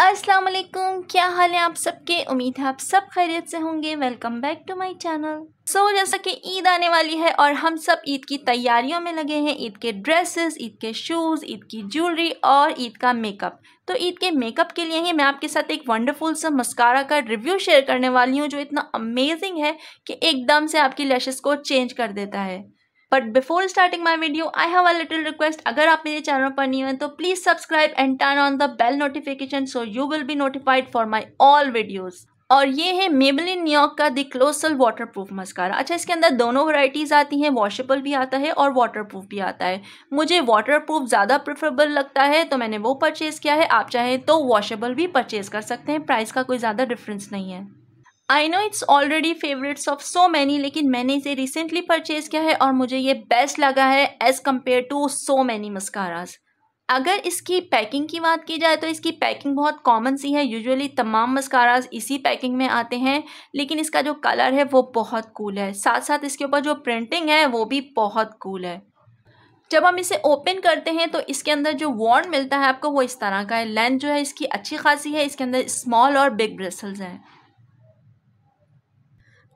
अस्सलाम वालेकुम क्या हाल है आप सबके उम्मीद है आप सब खैरियत से होंगे welcome back to my channel so so, जैसा कि ईद आने वाली है और हम सब ईद की तैयारियों में लगे हैं ईद के ड्रेसेस ईद के शूज़ ईद की ज्वेलरी और ईद का मेकअप तो ईद के मेकअप के लिए ही मैं आपके साथ एक वंडरफुल सा मस्कारा का रिव्यू शेयर करने वाली हूँ जो इतना अमेजिंग है कि एकदम से आपकी लैशेस को चेंज कर देता है but before starting my video I have a little request अगर आप मेरे चैनल पर नहीं हैं तो please subscribe and turn on the bell notification so you will be notified for my all videos और ये है मेबलिन न्यूयॉर्क का the colossal waterproof mascara अच्छा इसके अंदर दोनों वराइटीज़ आती हैं वॉशेबल भी आता है और वाटर प्रूफ भी आता है मुझे वाटर प्रूफ ज़्यादा प्रेफरेबल लगता है तो मैंने वो परचेज़ किया है आप चाहें तो वॉशेबल भी परचेज़ कर सकते हैं प्राइस का कोई ज़्यादा डिफरेंस नहीं है I know it's already favourites of so many लेकिन मैंने इसे रिसेंटली परचेज किया है और मुझे ये बेस्ट लगा है as compare to so many mascaras अगर इसकी पैकिंग की बात की जाए तो इसकी पैकिंग बहुत कॉमन सी है यूजुअली तमाम मस्काराज इसी पैकिंग में आते हैं लेकिन इसका जो कलर है वो बहुत कूल है साथ साथ इसके ऊपर जो प्रिंटिंग है वो भी बहुत कूल है जब हम इसे ओपन करते हैं तो इसके अंदर जो वॉन्ड मिलता है आपको वो इस तरह का है लेंथ जो है इसकी अच्छी खासी है इसके अंदर स्मॉल और बिग ब्रेसल्स हैं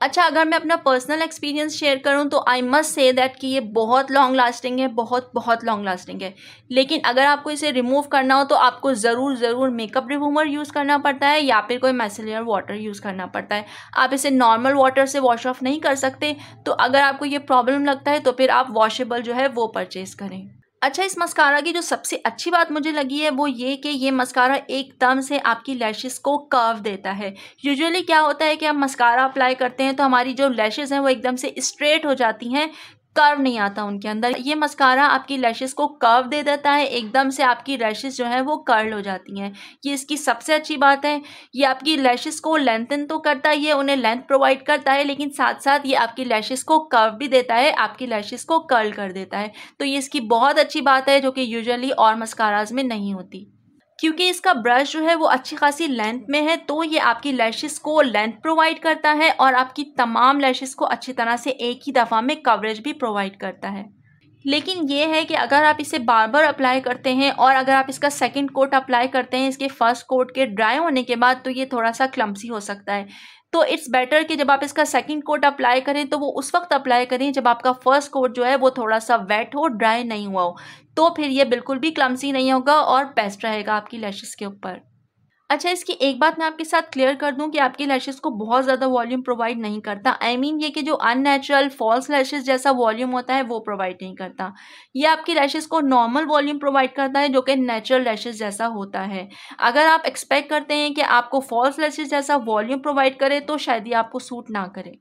अच्छा अगर मैं अपना पर्सनल एक्सपीरियंस शेयर करूं तो आई मस्ट से दैट कि ये बहुत लॉन्ग लास्टिंग है बहुत बहुत लॉन्ग लास्टिंग है लेकिन अगर आपको इसे रिमूव करना हो तो आपको ज़रूर ज़रूर मेकअप रिमूवर यूज़ करना पड़ता है या फिर कोई मैसेलियर वाटर यूज़ करना पड़ता है आप इसे नॉर्मल वाटर से वॉश ऑफ नहीं कर सकते तो अगर आपको ये प्रॉब्लम लगता है तो फिर आप वॉशेबल जो है वो परचेज़ करें अच्छा इस मस्कारा की जो सबसे अच्छी बात मुझे लगी है वो ये कि ये मस्कारा एकदम से आपकी लैशेस को कर्व देता है यूजुअली क्या होता है कि हम मस्कारा अप्लाई करते हैं तो हमारी जो लैशेस हैं वो एकदम से स्ट्रेट हो जाती हैं कर्व नहीं आता उनके अंदर ये मस्कारा आपकी लैशेस को कर्व दे देता है एकदम से आपकी लैशेस जो है वो कर्ल हो जाती हैं ये इसकी सबसे अच्छी बात है ये आपकी लैशेस को लेंथन तो करता ही है उन्हें लेंथ प्रोवाइड करता है लेकिन साथ साथ ये आपकी लैशेस को कर्व भी देता है आपकी लैशेस को कर्ल कर देता है तो ये इसकी बहुत अच्छी बात है जो कि यूजअली और मस्काराज में नहीं होती क्योंकि इसका ब्रश जो है वो अच्छी खासी लेंथ में है तो ये आपकी लैशेस को लेंथ प्रोवाइड करता है और आपकी तमाम लैशेस को अच्छी तरह से एक ही दफ़ा में कवरेज भी प्रोवाइड करता है लेकिन ये है कि अगर आप इसे बार बार अप्लाई करते हैं और अगर आप इसका सेकंड कोट अप्लाई करते हैं इसके फर्स्ट कोट के ड्राई होने के बाद तो ये थोड़ा सा क्लम्सी हो सकता है तो इट्स बेटर कि जब आप इसका सेकंड कोट अप्लाई करें तो वो उस वक्त अप्लाई करें जब आपका फर्स्ट कोट जो है वो थोड़ा सा वेट हो ड्राई नहीं हुआ हो तो फिर ये बिल्कुल भी क्लम्सी नहीं होगा और बेस्ट रहेगा आपकी लैशेज़ के ऊपर अच्छा इसकी एक बात मैं आपके साथ क्लियर कर दूं कि आपकी लैशेस को बहुत ज़्यादा वॉल्यूम प्रोवाइड नहीं करता आई I मीन mean ये कि जो अननेचुरल फॉल्स लैशेज़ जैसा वॉल्यूम होता है वो प्रोवाइड नहीं करता ये आपकी लैशेस को नॉर्मल वॉल्यूम प्रोवाइड करता है जो कि नेचुरल लैशेस जैसा होता है अगर आप एक्सपेक्ट करते हैं कि आपको फॉल्स लैशेज़ जैसा वॉल्यूम प्रोवाइड करे तो शायद ये आपको सूट ना करें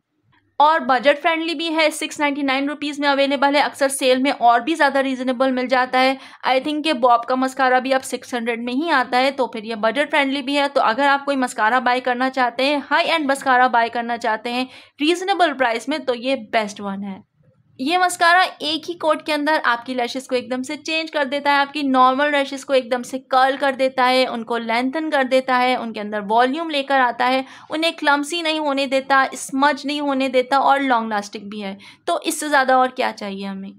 और बजट फ्रेंडली भी है सिक्स नाइन्टी नाइन रुपीज़ में अवेलेबल है अक्सर सेल में और भी ज़्यादा रीजनेबल मिल जाता है आई थिंक के बॉब का मस्कारा भी अब सिक्स हंड्रेड में ही आता है तो फिर ये बजट फ्रेंडली भी है तो अगर आप कोई मस्कारा बाय करना चाहते हैं हाई एंड मस्कारा बाय करना चाहते हैं रीजनेबल प्राइस में तो ये बेस्ट वन है ये मस्कारा एक ही कोट के अंदर आपकी लैशेस को एकदम से चेंज कर देता है आपकी नॉर्मल लैशेस को एकदम से कर्ल कर देता है उनको लेंथन कर देता है उनके अंदर वॉल्यूम लेकर आता है उन्हें क्लम्सी नहीं होने देता स्मज नहीं होने देता और लॉन्ग लास्टिक भी है तो इससे ज़्यादा और क्या चाहिए हमें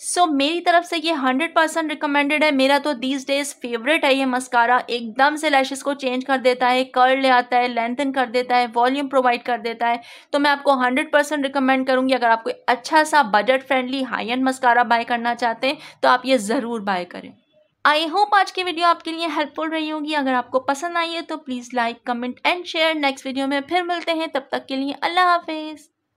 सो so, मेरी तरफ से ये हंड्रेड परसेंट रिकमेंडेड है मेरा तो दीज डेज फेवरेट है ये मस्कारा एकदम से लैशेस को चेंज कर देता है कर्ल ले आता है लेंथन कर देता है वॉल्यूम प्रोवाइड कर देता है तो मैं आपको हंड्रेड परसेंट रिकमेंड करूँगी अगर आपको अच्छा सा budget friendly high end mascara buy करना चाहते हैं तो आप ये ज़रूर बाय करें आई होप आज की वीडियो आपके लिए हेल्पफुल रही होगी अगर आपको पसंद आई है तो please like comment and share next video में फिर मिलते हैं तब तक के लिए अल्लाह हाफिज़